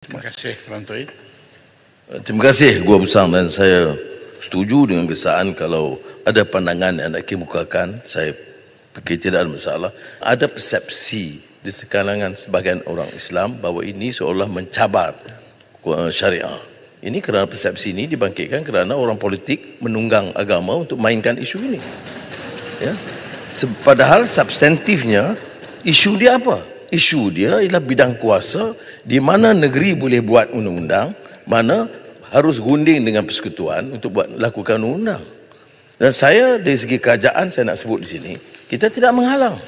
Terima kasih Puan Menteri. Eh, terima kasih Gua Busang dan saya setuju dengan kesan kalau ada pandangan yang nak kemukakan, saya fikir tidak ada masalah. Ada persepsi di sekalangan sebagian orang Islam bahawa ini seolah mencabar eh, syariah. Ini kerana persepsi ini dibangkitkan kerana orang politik menunggang agama untuk mainkan isu ini. Ya. Padahal substantifnya isu dia apa? isu dia ialah bidang kuasa di mana negeri boleh buat undang-undang, mana harus gunding dengan persekutuan untuk buat lakukan undang-undang. Dan saya dari segi kerajaan saya nak sebut di sini, kita tidak menghalang.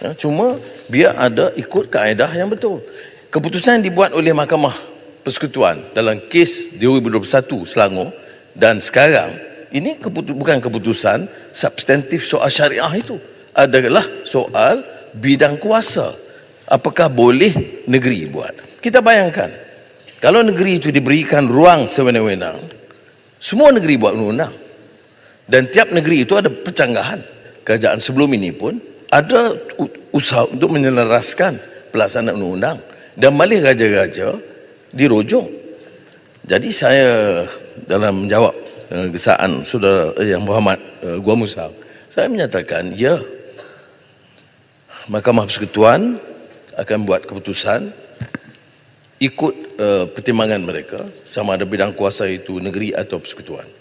Ya, cuma biar ada ikut kaedah yang betul. Keputusan yang dibuat oleh mahkamah persekutuan dalam kes 2021 Selangor dan sekarang, ini keputu- bukan keputusan substantif soal syariah itu. Adalah soal bidang kuasa. Apakah boleh negeri buat? Kita bayangkan, kalau negeri itu diberikan ruang sewenang-wenang, semua negeri buat undang-undang. Dan tiap negeri itu ada percanggahan. Kerajaan sebelum ini pun ada usaha untuk menyelaraskan pelaksanaan undang-undang. Dan balik raja-raja dirujuk. Jadi saya dalam menjawab kesaan eh, saudara eh, yang Muhammad eh, Gua Musang, saya menyatakan ya Mahkamah Persekutuan akan buat keputusan ikut uh, pertimbangan mereka sama ada bidang kuasa itu negeri atau persekutuan.